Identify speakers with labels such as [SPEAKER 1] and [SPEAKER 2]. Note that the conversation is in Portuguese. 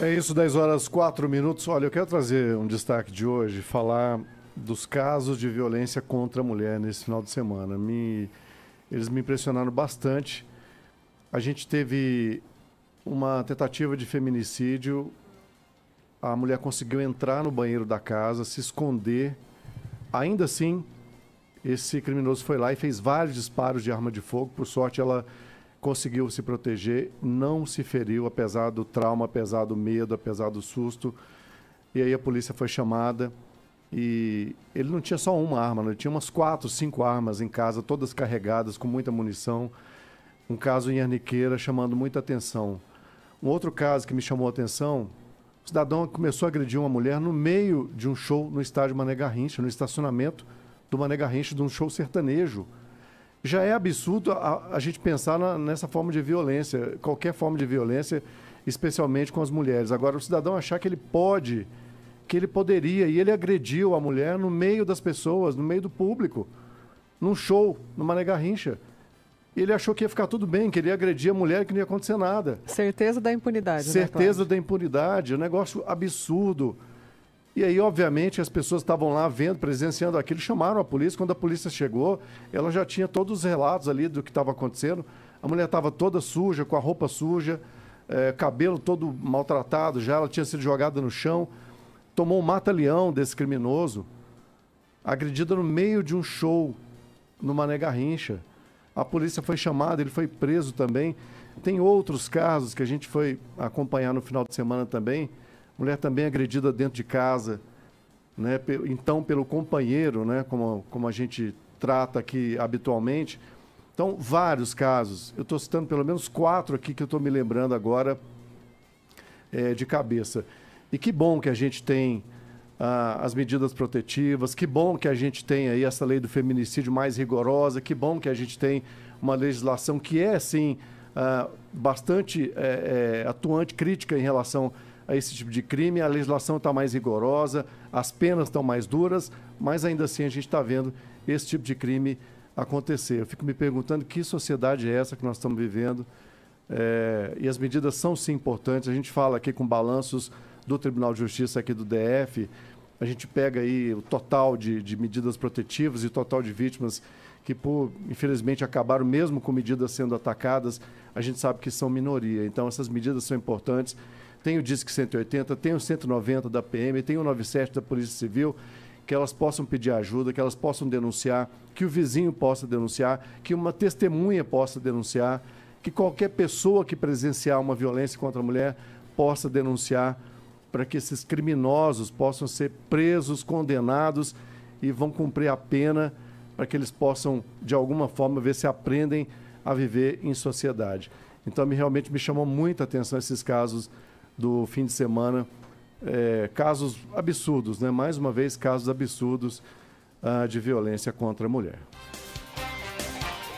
[SPEAKER 1] É isso, 10 horas 4 minutos. Olha, eu quero trazer um destaque de hoje, falar dos casos de violência contra a mulher nesse final de semana. Me, eles me impressionaram bastante. A gente teve uma tentativa de feminicídio. A mulher conseguiu entrar no banheiro da casa, se esconder. Ainda assim, esse criminoso foi lá e fez vários disparos de arma de fogo. Por sorte, ela conseguiu se proteger, não se feriu, apesar do trauma, apesar do medo, apesar do susto. E aí a polícia foi chamada e ele não tinha só uma arma, né? ele tinha umas quatro, cinco armas em casa, todas carregadas, com muita munição. Um caso em Arniqueira chamando muita atenção. Um outro caso que me chamou a atenção, o cidadão começou a agredir uma mulher no meio de um show no estádio Mané Garrincha, no estacionamento do Mané Garrincha, de um show sertanejo já é absurdo a, a gente pensar na, nessa forma de violência, qualquer forma de violência, especialmente com as mulheres. Agora, o cidadão achar que ele pode, que ele poderia, e ele agrediu a mulher no meio das pessoas, no meio do público, num show, numa negarrincha. Ele achou que ia ficar tudo bem, que ele ia agredir a mulher, e que não ia acontecer nada. Certeza da impunidade. Né, Certeza né, da impunidade, um negócio absurdo. E aí, obviamente, as pessoas estavam lá vendo, presenciando aquilo, chamaram a polícia. Quando a polícia chegou, ela já tinha todos os relatos ali do que estava acontecendo. A mulher estava toda suja, com a roupa suja, é, cabelo todo maltratado já, ela tinha sido jogada no chão. Tomou um mata-leão desse criminoso, agredida no meio de um show no Mané Garrincha. A polícia foi chamada, ele foi preso também. Tem outros casos que a gente foi acompanhar no final de semana também Mulher também agredida dentro de casa, né? então pelo companheiro, né? como, como a gente trata aqui habitualmente. Então, vários casos. Eu estou citando pelo menos quatro aqui que eu estou me lembrando agora é, de cabeça. E que bom que a gente tem ah, as medidas protetivas, que bom que a gente tem aí essa lei do feminicídio mais rigorosa, que bom que a gente tem uma legislação que é, sim, ah, bastante é, é, atuante, crítica em relação a esse tipo de crime, a legislação está mais rigorosa, as penas estão mais duras, mas ainda assim a gente está vendo esse tipo de crime acontecer. Eu fico me perguntando que sociedade é essa que nós estamos vivendo. É, e as medidas são sim importantes. A gente fala aqui com balanços do Tribunal de Justiça aqui do DF. A gente pega aí o total de, de medidas protetivas e o total de vítimas que, por, infelizmente, acabaram mesmo com medidas sendo atacadas. A gente sabe que são minoria. Então, essas medidas são importantes tem o Disque 180, tem o 190 da PM, tem o 97 da Polícia Civil, que elas possam pedir ajuda, que elas possam denunciar, que o vizinho possa denunciar, que uma testemunha possa denunciar, que qualquer pessoa que presenciar uma violência contra a mulher possa denunciar, para que esses criminosos possam ser presos, condenados e vão cumprir a pena para que eles possam, de alguma forma, ver se aprendem a viver em sociedade. Então, me, realmente me chamou muita atenção esses casos do fim de semana. É, casos absurdos, né? Mais uma vez, casos absurdos uh, de violência contra a mulher.